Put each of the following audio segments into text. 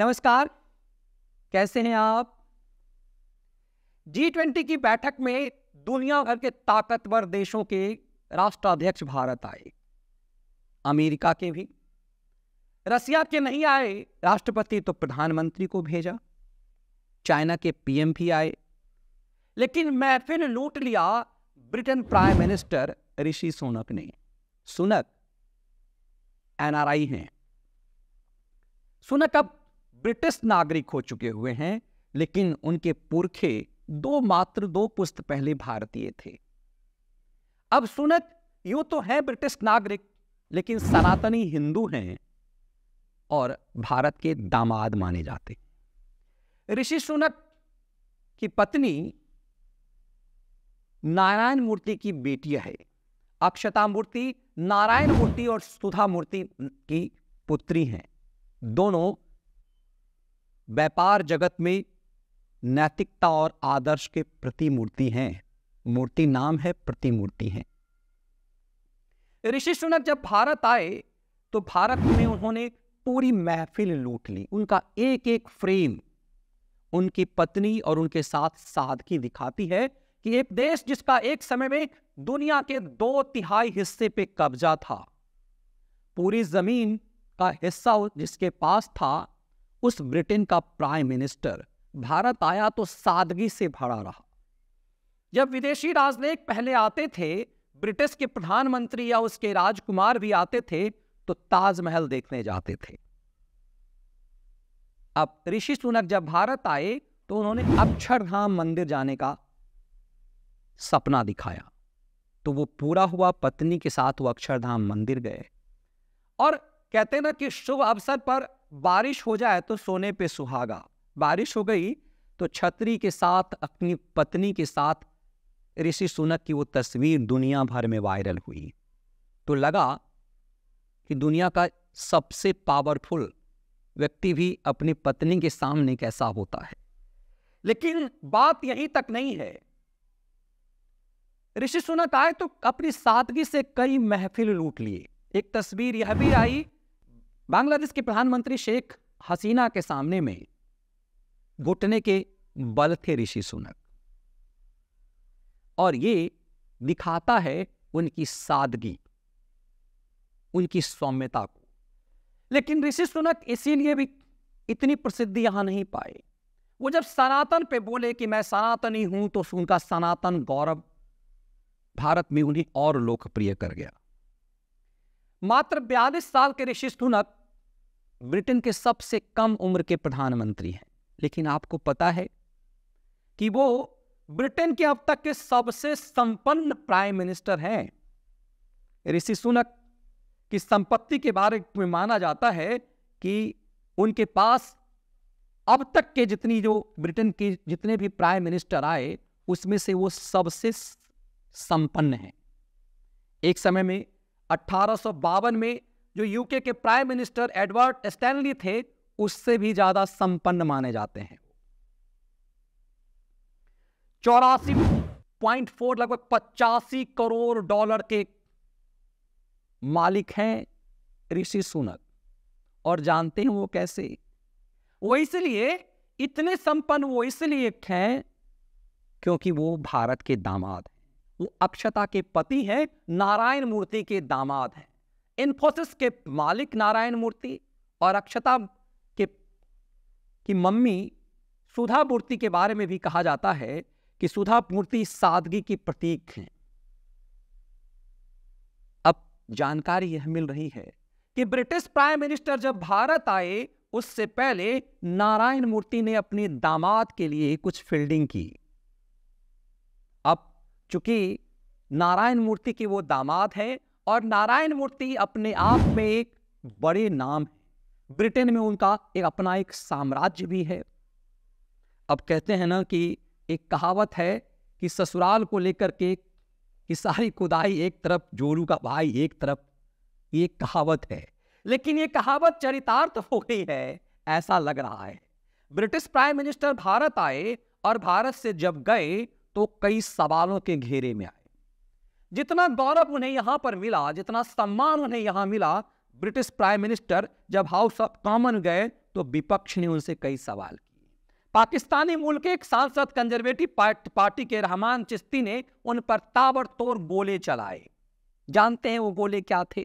नमस्कार कैसे हैं आप जी ट्वेंटी की बैठक में दुनिया भर के ताकतवर देशों के राष्ट्राध्यक्ष भारत आए अमेरिका के भी रसिया के नहीं आए राष्ट्रपति तो प्रधानमंत्री को भेजा चाइना के पीएम भी आए लेकिन महफिल लूट लिया Britain prime minister Rishi Sunak ने सुनक एनआरआई हैं सुनक अब ब्रिटिश नागरिक हो चुके हुए हैं लेकिन उनके पुरखे दो मात्र दो पुस्त पहले भारतीय थे अब सुनक यू तो है ब्रिटिश नागरिक लेकिन सनातनी हिंदू हैं और भारत के दामाद माने जाते ऋषि सुनक की पत्नी नारायण मूर्ति की बेटी है अक्षता मूर्ति नारायण मूर्ति और सुधा मूर्ति की पुत्री हैं दोनों व्यापार जगत में नैतिकता और आदर्श के प्रतिमूर्ति हैं मूर्ति नाम है प्रतिमूर्ति हैं ऋषि सुनक जब भारत आए तो भारत में उन्होंने पूरी महफिल लूट ली उनका एक एक फ्रेम उनकी पत्नी और उनके साथ सादगी दिखाती है कि एक देश जिसका एक समय में दुनिया के दो तिहाई हिस्से पे कब्जा था पूरी जमीन का हिस्सा जिसके पास था उस ब्रिटेन का प्राइम मिनिस्टर भारत आया तो सादगी से भरा रहा जब विदेशी राजनयिक पहले आते थे ब्रिटिश के प्रधानमंत्री या उसके राजकुमार भी आते थे तो ताजमहल देखने जाते थे अब ऋषि सुनक जब भारत आए तो उन्होंने अक्षरधाम मंदिर जाने का सपना दिखाया तो वो पूरा हुआ पत्नी के साथ वो अक्षरधाम मंदिर गए और कहते ना कि शुभ अवसर पर बारिश हो जाए तो सोने पे सुहागा बारिश हो गई तो छतरी के साथ अपनी पत्नी के साथ ऋषि सुनक की वो तस्वीर दुनिया भर में वायरल हुई तो लगा कि दुनिया का सबसे पावरफुल व्यक्ति भी अपनी पत्नी के सामने कैसा होता है लेकिन बात यहीं तक नहीं है ऋषि सुनक आए तो अपनी सादगी से कई महफिल लूट लिए एक तस्वीर यह भी आई बांग्लादेश के प्रधानमंत्री शेख हसीना के सामने में घुटने के बल थे ऋषि सुनक और ये दिखाता है उनकी सादगी उनकी सौम्यता को लेकिन ऋषि सुनक इसीलिए भी इतनी प्रसिद्धि यहां नहीं पाए वो जब सनातन पे बोले कि मैं सनातनी हूं तो उनका सनातन गौरव भारत में उन्हें और लोकप्रिय कर गया मात्र बयालीस साल के ऋषि सुनक ब्रिटेन के सबसे कम उम्र के प्रधानमंत्री हैं लेकिन आपको पता है कि वो ब्रिटेन के अब तक के सबसे संपन्न प्राइम मिनिस्टर हैं ऋषि सुनक की संपत्ति के बारे में माना जाता है कि उनके पास अब तक के जितनी जो ब्रिटेन के जितने भी प्राइम मिनिस्टर आए उसमें से वो सबसे संपन्न हैं एक समय में अठारह में जो यूके के प्राइम मिनिस्टर एडवर्ड स्टैनली थे उससे भी ज्यादा संपन्न माने जाते हैं चौरासी पॉइंट फोर लगभग पचासी करोड़ डॉलर के मालिक हैं ऋषि सुनक और जानते हैं वो कैसे वो इसलिए इतने संपन्न वो इसलिए हैं क्योंकि वो भारत के दामाद हैं वो अक्षता के पति हैं नारायण मूर्ति के दामाद हैं इन्फोसिस के मालिक नारायण मूर्ति और अक्षता के की मम्मी सुधा मूर्ति के बारे में भी कहा जाता है कि सुधा मूर्ति सादगी की प्रतीक हैं अब जानकारी यह मिल रही है कि ब्रिटिश प्राइम मिनिस्टर जब भारत आए उससे पहले नारायण मूर्ति ने अपने दामाद के लिए कुछ फील्डिंग की अब चूंकि नारायण मूर्ति की वो दामाद है और नारायण मूर्ति अपने आप में एक बड़े नाम है ब्रिटेन में उनका एक अपना एक साम्राज्य भी है अब कहते हैं ना कि एक कहावत है कि ससुराल को लेकर के कि सारी खुदाई एक तरफ जोरू का भाई एक तरफ ये कहावत है लेकिन ये कहावत चरितार्थ हो गई है ऐसा लग रहा है ब्रिटिश प्राइम मिनिस्टर भारत आए और भारत से जब गए तो कई सवालों के घेरे में आए जितना गौरव उन्हें यहाँ पर मिला जितना सम्मान उन्हें यहाँ मिला ब्रिटिश प्राइम मिनिस्टर जब हाउस ऑफ कॉमन गए तो विपक्ष ने उनसे कई सवाल किए पाकिस्तानी मूल के एक सांसद कंजर्वेटिव पार्टी के रहमान चिश्ती ने उन पर ताबड़तोड़ गोले चलाए जानते हैं वो गोले क्या थे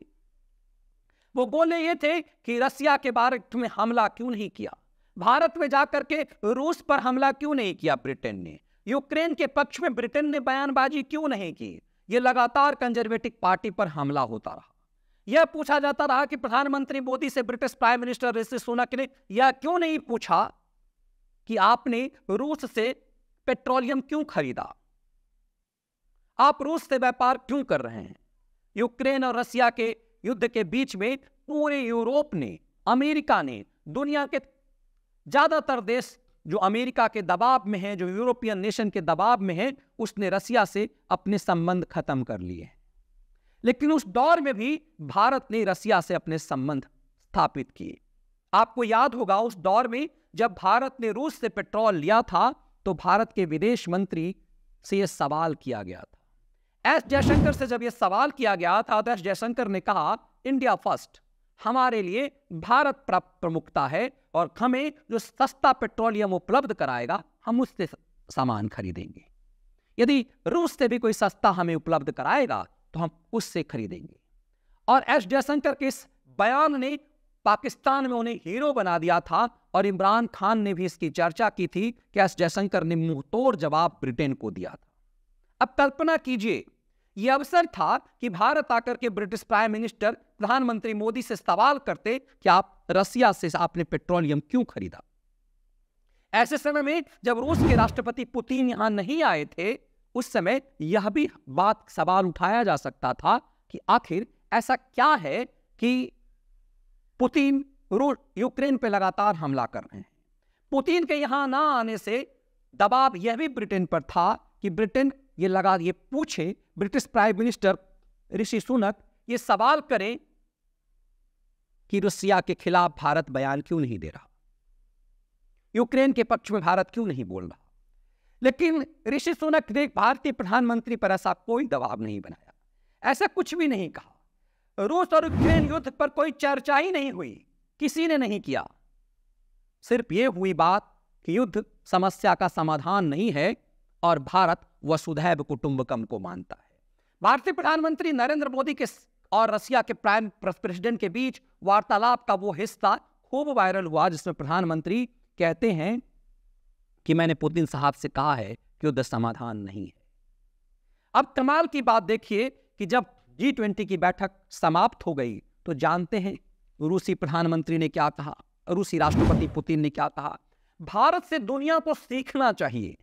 वो गोले ये थे कि रसिया के बारे में हमला क्यों नहीं किया भारत में जाकर के रूस पर हमला क्यों नहीं किया ब्रिटेन ने यूक्रेन के पक्ष में ब्रिटेन ने बयानबाजी क्यों नहीं की ये लगातार कंजर्वेटिव पार्टी पर हमला होता रहा यह पूछा जाता रहा कि प्रधानमंत्री मोदी से British prime minister Rishi Sunak ने यह क्यों नहीं पूछा कि आपने रूस से पेट्रोलियम क्यों खरीदा आप रूस से व्यापार क्यों कर रहे हैं यूक्रेन और रसिया के युद्ध के बीच में पूरे यूरोप ने अमेरिका ने दुनिया के ज्यादातर देश जो अमेरिका के दबाव में है जो यूरोपियन नेशन के दबाव में है उसने रसिया से अपने संबंध खत्म कर लिए लेकिन उस दौर में भी भारत ने रसिया से अपने संबंध स्थापित किए आपको याद होगा उस दौर में जब भारत ने रूस से पेट्रोल लिया था तो भारत के विदेश मंत्री से यह सवाल किया गया था एस जयशंकर से जब यह सवाल किया गया था तो एस जयशंकर ने कहा इंडिया फर्स्ट हमारे लिए भारत प्रमुखता है और हमें जो सस्ता पेट्रोलियम उपलब्ध कराएगा हम उससे सामान खरीदेंगे यदि रूस से भी कोई सस्ता हमें उपलब्ध कराएगा तो हम उससे खरीदेंगे और एस जयशंकर के इस बयान ने पाकिस्तान में उन्हें हीरो बना दिया था और इमरान खान ने भी इसकी चर्चा की थी कि एस जयशंकर ने मुंहतोड़ जवाब ब्रिटेन को दिया था अब कल्पना कीजिए यह अवसर था कि भारत आकर के ब्रिटिश प्राइम मिनिस्टर प्रधानमंत्री मोदी से सवाल करते कि आप रसिया से आपने पेट्रोलियम क्यों खरीदा ऐसे समय में जब रूस के राष्ट्रपति पुतिन यहां नहीं आए थे उस समय यह भी बात सवाल उठाया जा सकता था कि आखिर ऐसा क्या है कि पुतिन रूस यूक्रेन पर लगातार हमला कर रहे हैं पुतिन के यहां ना आने से दबाव यह भी ब्रिटेन पर था कि ब्रिटेन ये लगा ये पूछे British prime minister Rishi Sunak ये सवाल करें कि रूसिया के खिलाफ भारत बयान क्यों नहीं दे रहा यूक्रेन के पक्ष में भारत क्यों नहीं बोल रहा लेकिन ऋषि सुनक ने भारतीय प्रधानमंत्री पर ऐसा कोई दबाव नहीं बनाया ऐसा कुछ भी नहीं कहा रूस और यूक्रेन युद्ध पर कोई चर्चा ही नहीं हुई किसी ने नहीं किया सिर्फ यह हुई बात कि युद्ध समस्या का समाधान नहीं है और भारत वसुधैव कुटुंबकम को मानता है भारतीय प्रधानमंत्री नरेंद्र मोदी के और रसिया के प्राइम प्रेसिडेंट के बीच वार्तालाप का वो हिस्सा खूब वायरल हुआ जिसमें प्रधानमंत्री कहते हैं कि मैंने पुतिन साहब से कहा है कि युद्ध समाधान नहीं है अब कमाल की बात देखिए कि जब जी ट्वेंटी की बैठक समाप्त हो गई तो जानते हैं रूसी प्रधानमंत्री ने क्या कहा रूसी राष्ट्रपति पुतिन ने क्या कहा भारत से दुनिया को सीखना चाहिए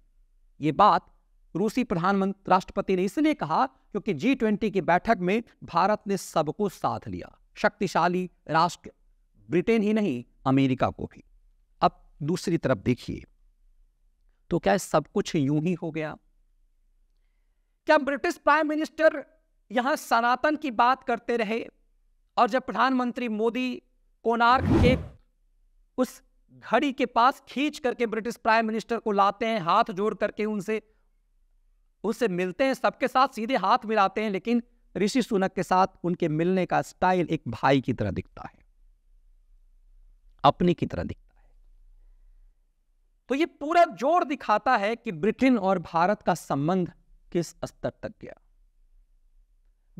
यह बात रूसी प्रधानमंत्री राष्ट्रपति ने इसलिए कहा क्योंकि जी ट्वेंटी की बैठक में भारत ने सबको साथ लिया शक्तिशाली राष्ट्र ब्रिटेन ही नहीं अमेरिका को भी अब दूसरी तरफ देखिए तो क्या सब कुछ यूं ही हो गया क्या ब्रिटिश प्राइम मिनिस्टर यहां सनातन की बात करते रहे और जब प्रधानमंत्री मोदी कोनार्क के उस घड़ी के पास खींच करके ब्रिटिश प्राइम मिनिस्टर को लाते हैं हाथ जोड़ करके उनसे उससे मिलते हैं सबके साथ सीधे हाथ मिलाते हैं लेकिन ऋषि सुनक के साथ उनके मिलने का स्टाइल एक भाई की तरह दिखता है अपने की तरह दिखता है तो ये पूरा जोर दिखाता है कि ब्रिटेन और भारत का संबंध किस स्तर तक गया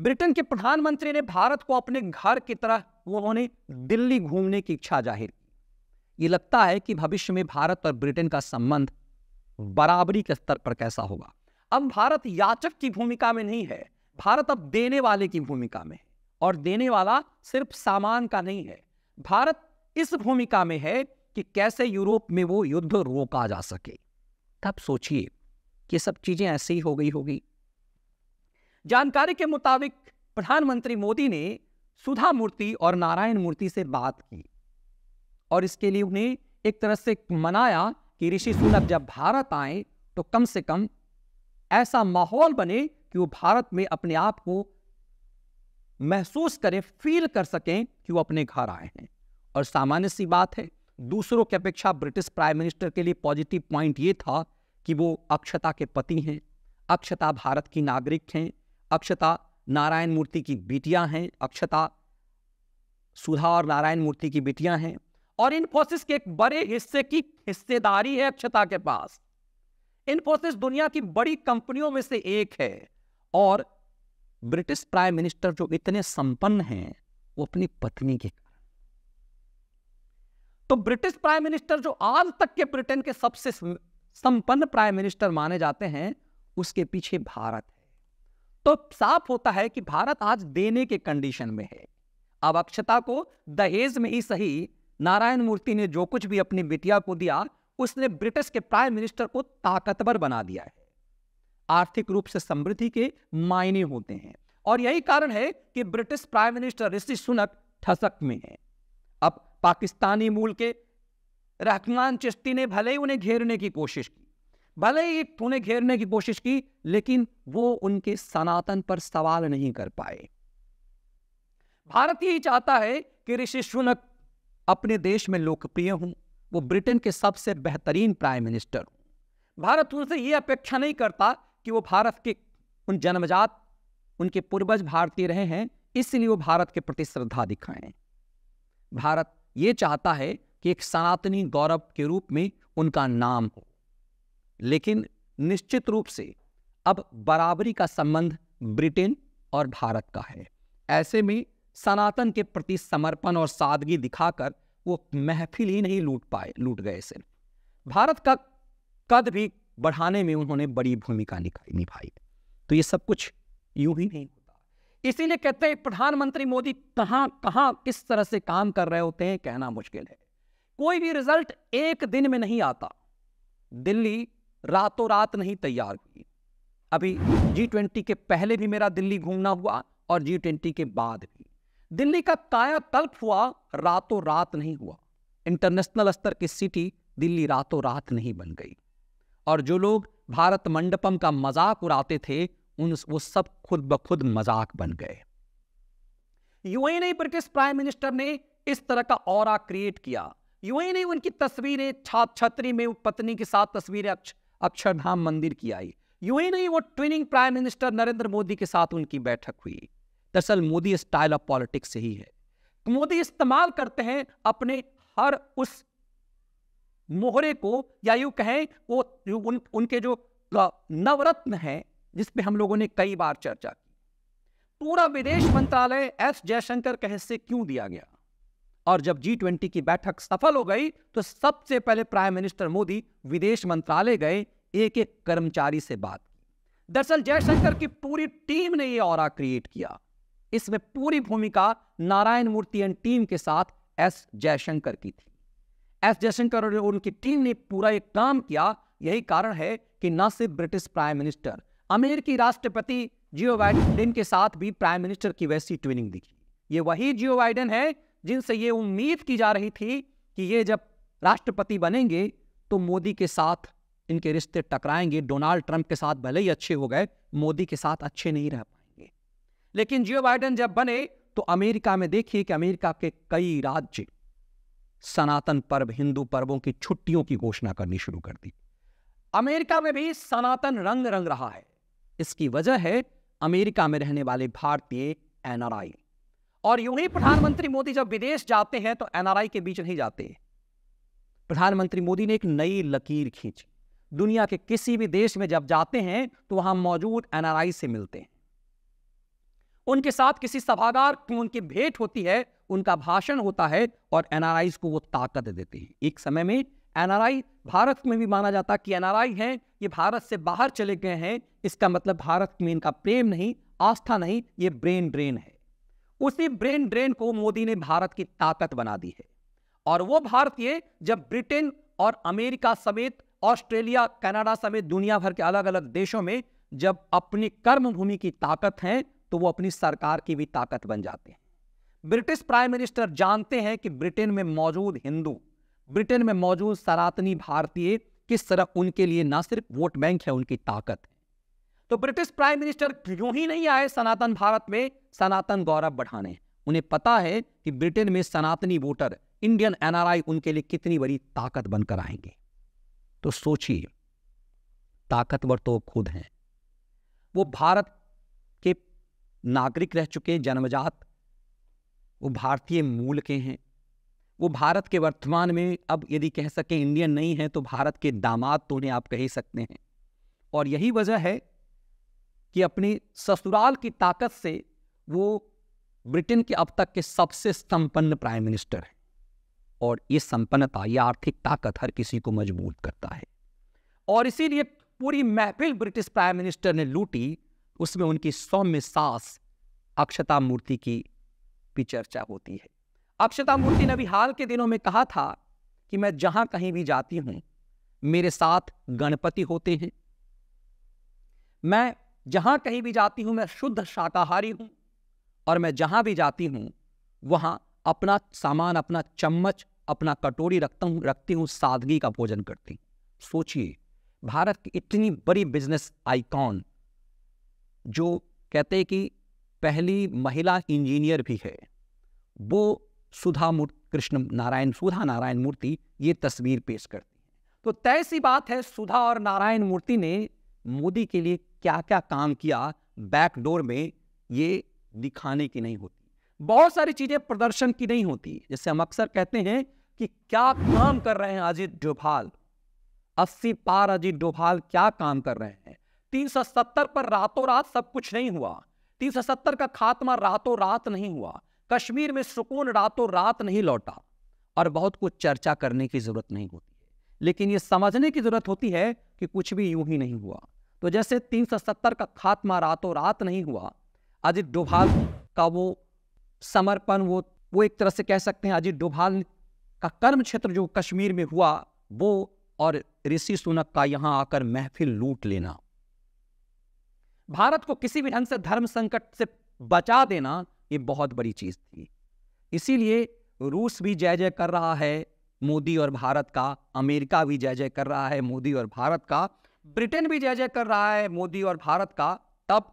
ब्रिटेन के प्रधानमंत्री ने भारत को अपने घर की तरह उन्होंने दिल्ली घूमने की इच्छा जाहिर की ये लगता है कि भविष्य में भारत और ब्रिटेन का संबंध बराबरी के स्तर पर कैसा होगा अब भारत याचक की भूमिका में नहीं है भारत अब देने वाले की भूमिका में है और देने वाला सिर्फ सामान का नहीं है भारत इस भूमिका में है कि कैसे यूरोप में वो युद्ध रोका जा सके तब सोचिए कि सब चीजें ऐसे ही हो गई होगी जानकारी के मुताबिक प्रधानमंत्री मोदी ने सुधा मूर्ति और नारायण मूर्ति से बात की और इसके लिए उन्हें एक तरह से मनाया कि ऋषि सुनक जब भारत आए तो कम से कम ऐसा माहौल बने कि वो भारत में अपने आप को महसूस करें फील कर सकें कि वो अपने घर आए हैं और सामान्य सी बात है दूसरों की अपेक्षा ब्रिटिश प्राइम मिनिस्टर के लिए पॉजिटिव पॉइंट ये था कि वो अक्षता के पति हैं अक्षता भारत की नागरिक हैं अक्षता नारायण मूर्ति की बेटियां हैं अक्षता सुधा और नारायण मूर्ति की बेटियां हैं और इन्फोसिस के एक बड़े हिस्से की हिस्सेदारी है अक्षता के पास इन्फोसिस दुनिया की बड़ी कंपनियों में से एक है और ब्रिटिश प्राइम मिनिस्टर जो इतने संपन्न हैं वो अपनी पत्नी के तो ब्रिटिश प्राइम मिनिस्टर जो आज तक के ब्रिटेन के सबसे संपन्न प्राइम मिनिस्टर माने जाते हैं उसके पीछे भारत है तो साफ होता है कि भारत आज देने के कंडीशन में है अब अक्षता को दहेज में ही सही नारायण मूर्ति ने जो कुछ भी अपनी बिटिया को दिया उसने ब्रिटिश के प्राइम मिनिस्टर को ताकतवर बना दिया है आर्थिक रूप से समृद्धि के मायने होते हैं और यही कारण है कि British prime minister Rishi Sunak ठसक में है अब पाकिस्तानी मूल के रहमान चिश्ती ने भले ही उन्हें घेरने की कोशिश की भले ही उन्हें घेरने की कोशिश की लेकिन वो उनके सनातन पर सवाल नहीं कर पाए भारत यही चाहता है कि ऋषि सुनक अपने देश में लोकप्रिय हों वो ब्रिटेन के सबसे बेहतरीन प्राइम मिनिस्टर भारत उनसे ये अपेक्षा नहीं करता कि वो भारत के उन जन्मजात उनके पूर्वज भारतीय रहे हैं इसलिए वो भारत के प्रति श्रद्धा दिखाएं भारत ये चाहता है कि एक सनातनी गौरव के रूप में उनका नाम हो लेकिन निश्चित रूप से अब बराबरी का संबंध ब्रिटेन और भारत का है ऐसे में सनातन के प्रति समर्पण और सादगी दिखाकर वो महफिल ही नहीं लूट पाए लूट गए से भारत का कद भी बढ़ाने में उन्होंने बड़ी भूमिका निभाई निभाई तो ये सब कुछ यूं ही नहीं होता इसीलिए कहते हैं प्रधानमंत्री मोदी कहाँ कहाँ किस तरह से काम कर रहे होते हैं कहना मुश्किल है कोई भी रिजल्ट एक दिन में नहीं आता दिल्ली रातों रात नहीं तैयार हुई अभी जी ट्वेंटी के पहले भी मेरा दिल्ली घूमना हुआ और जी ट्वेंटी के बाद भी दिल्ली का कायाकल्प हुआ रातों रात नहीं हुआ इंटरनेशनल स्तर की सिटी दिल्ली रातों रात नहीं बन गई और जो लोग भारत मंडपम का मजाक उड़ाते थे उन वो सब खुद ब खुद मजाक बन गए यूएन ब्रिटिश प्राइम मिनिस्टर ने इस तरह का और क्रिएट किया यूएन उनकी तस्वीरें छाप छतरी में पत्नी के साथ तस्वीरें अक्षरधाम मंदिर की आई यूएन वो ट्विनिंग प्राइम मिनिस्टर नरेंद्र मोदी के साथ उनकी बैठक हुई दरअसल मोदी स्टाइल ऑफ पॉलिटिक्स ही है मोदी इस्तेमाल करते हैं अपने हर उस मोहरे को या यूं कहें वो उन, उनके जो नवरत्न हैं जिसपे हम लोगों ने कई बार चर्चा की पूरा विदेश मंत्रालय एस जयशंकर के हिस्से क्यों दिया गया और जब जी ट्वेंटी की बैठक सफल हो गई तो सबसे पहले प्राइम मिनिस्टर मोदी विदेश मंत्रालय गए एक एक कर्मचारी से बात की दरअसल जयशंकर की पूरी टीम ने यह और क्रिएट किया इसमें पूरी भूमिका नारायण मूर्ति एंड टीम के साथ एस जयशंकर की थी एस जयशंकर और उनकी टीम ने पूरा एक काम किया यही कारण है कि न सिर्फ ब्रिटिश प्राइम मिनिस्टर अमेरिकी राष्ट्रपति जियो बाइडेन के साथ भी प्राइम मिनिस्टर की वैसी ट्विनिंग दिखी ये वही जियो बाइडेन है जिनसे ये उम्मीद की जा रही थी कि ये जब राष्ट्रपति बनेंगे तो मोदी के साथ इनके रिश्ते टकराएंगे डोनाल्ड ट्रंप के साथ भले ही अच्छे हो गए मोदी के साथ अच्छे नहीं रह पाए लेकिन जियो बाइडन जब बने तो अमेरिका में देखिए कि अमेरिका के कई राज्य सनातन पर्व हिंदू पर्वों की छुट्टियों की घोषणा करनी शुरू कर दी अमेरिका में भी सनातन रंग रंग रहा है इसकी वजह है अमेरिका में रहने वाले भारतीय एनआरआई और यूं ही प्रधानमंत्री मोदी जब विदेश जाते हैं तो एनआरआई के बीच नहीं जाते प्रधानमंत्री मोदी ने एक नई लकीर खींची दुनिया के किसी भी देश में जब जाते हैं तो वहां मौजूद एनआरआई से मिलते हैं उनके साथ किसी सभागार की उनकी भेंट होती है उनका भाषण होता है और एनआरआईज को वो ताकत देते हैं एक समय में एनआरआई भारत में भी माना जाता कि एनआरआई हैं ये भारत से बाहर चले गए हैं इसका मतलब भारत में इनका प्रेम नहीं आस्था नहीं ये ब्रेन ड्रेन है उसी ब्रेन ड्रेन को मोदी ने भारत की ताकत बना दी है और वो भारतीय जब ब्रिटेन और अमेरिका समेत ऑस्ट्रेलिया कनाडा समेत दुनिया भर के अलग अलग देशों में जब अपनी कर्म भूमि की ताकत है तो वो अपनी सरकार की भी ताकत बन जाते हैं ब्रिटिश प्राइम मिनिस्टर जानते हैं कि ब्रिटेन में मौजूद हिंदू ब्रिटेन में मौजूद सनातनी भारतीय किस तरह उनके लिए ना सिर्फ वोट बैंक है उनकी ताकत है तो ब्रिटिश प्राइम मिनिस्टर क्यों ही नहीं आए सनातन भारत में सनातन गौरव बढ़ाने उन्हें पता है कि ब्रिटेन में सनातनी वोटर इंडियन एनआरआई उनके लिए कितनी बड़ी ताकत बनकर आएंगे तो सोचिए ताकतवर तो खुद हैं वो भारत नागरिक रह चुके जन्मजात वो भारतीय मूल के हैं वो भारत के वर्तमान में अब यदि कह सकें इंडियन नहीं है तो भारत के दामाद तो उन्हें आप कह ही सकते हैं और यही वजह है कि अपने ससुराल की ताकत से वो ब्रिटेन के अब तक के सबसे संपन्न प्राइम मिनिस्टर हैं और ये संपन्नता ये आर्थिक ताकत हर किसी को मजबूत करता है और इसीलिए पूरी महफिल ब्रिटिश प्राइम मिनिस्टर ने लूटी उसमें उनकी सौम्य सास अक्षता मूर्ति की भी चर्चा होती है अक्षता मूर्ति ने अभी हाल के दिनों में कहा था कि मैं जहां कहीं भी जाती हूं मेरे साथ गणपति होते हैं मैं जहां कहीं भी जाती हूं मैं शुद्ध शाकाहारी हूं और मैं जहां भी जाती हूं वहां अपना सामान अपना चम्मच अपना कटोरी रखता हूं रखती हूं सादगी का भोजन करती सोचिए भारत की इतनी बड़ी बिजनेस आइकॉन जो कहते हैं कि पहली महिला इंजीनियर भी है वो सुधा मूर्ति कृष्ण नारायण सुधा नारायण मूर्ति ये तस्वीर पेश करती है तो तय सी बात है सुधा और नारायण मूर्ति ने मोदी के लिए क्या क्या काम किया बैकडोर में ये दिखाने की नहीं होती बहुत सारी चीज़ें प्रदर्शन की नहीं होती जैसे हम अक्सर कहते हैं कि क्या काम कर रहे हैं अजीत डोभाल अस्सी पार अजीत डोभाल क्या काम कर रहे हैं तीन सौ सत्तर पर रातों रात सब कुछ नहीं हुआ तीन सौ सत्तर का खात्मा रातों रात नहीं हुआ कश्मीर में सुकून रातों रात नहीं लौटा और बहुत कुछ चर्चा करने की जरूरत नहीं होती है लेकिन ये समझने की जरूरत होती है कि कुछ भी यूं ही नहीं हुआ तो जैसे तीन सौ सत्तर का खात्मा रातों रात नहीं हुआ अजित डोभाल का वो समर्पण वो वो एक तरह से कह सकते हैं अजित डोभाल का कर्म क्षेत्र जो कश्मीर में हुआ वो और ऋषि सुनक का यहाँ आकर महफिल लूट लेना भारत को किसी भी ढंग से धर्म संकट से बचा देना ये बहुत बड़ी चीज थी इसीलिए रूस भी जय जय कर रहा है मोदी और भारत का अमेरिका भी जय जय कर रहा है मोदी और भारत का ब्रिटेन भी जय जय कर रहा है मोदी और भारत का तब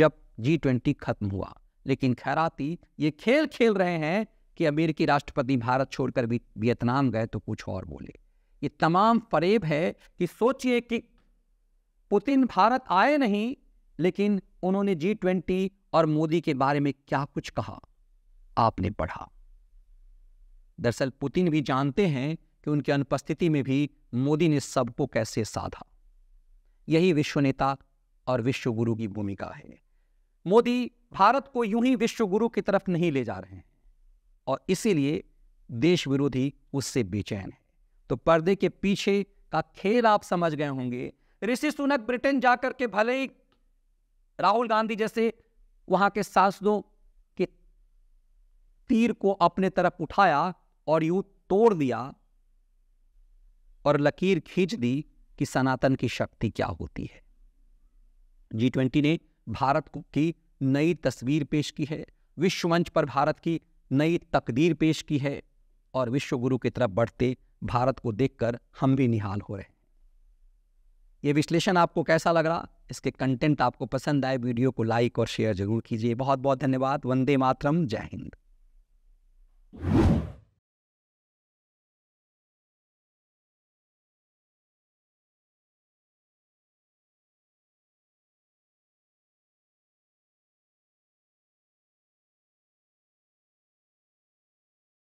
जब जी ट्वेंटी खत्म हुआ लेकिन खैराती ये खेल खेल रहे हैं कि अमेरिकी राष्ट्रपति भारत छोड़कर भी वियतनाम गए तो कुछ और बोले ये तमाम फरेब है कि सोचिए कि पुतिन भारत आए नहीं लेकिन उन्होंने जी ट्वेंटी और मोदी के बारे में क्या कुछ कहा आपने पढ़ा दरअसल पुतिन भी जानते हैं कि उनकी अनुपस्थिति में भी मोदी ने सबको कैसे साधा यही विश्व नेता और विश्व गुरु की भूमिका है मोदी भारत को यूं ही विश्व गुरु की तरफ नहीं ले जा रहे हैं और इसीलिए देश विरोधी उससे बेचैन है तो पर्दे के पीछे का खेल आप समझ गए होंगे ऋषि सुनक ब्रिटेन जाकर के भले ही राहुल गांधी जैसे वहां के सांसदों के तीर को अपने तरफ उठाया और यूं तोड़ दिया और लकीर खींच दी कि सनातन की शक्ति क्या होती है जी ट्वेंटी ने भारत की नई तस्वीर पेश की है विश्व मंच पर भारत की नई तकदीर पेश की है और विश्व गुरु की तरफ बढ़ते भारत को देखकर हम भी निहाल हो रहे हैं यह विश्लेषण आपको कैसा लग रहा इसके कंटेंट आपको पसंद आए वीडियो को लाइक और शेयर जरूर कीजिए बहुत बहुत धन्यवाद वंदे मातरम जय हिंद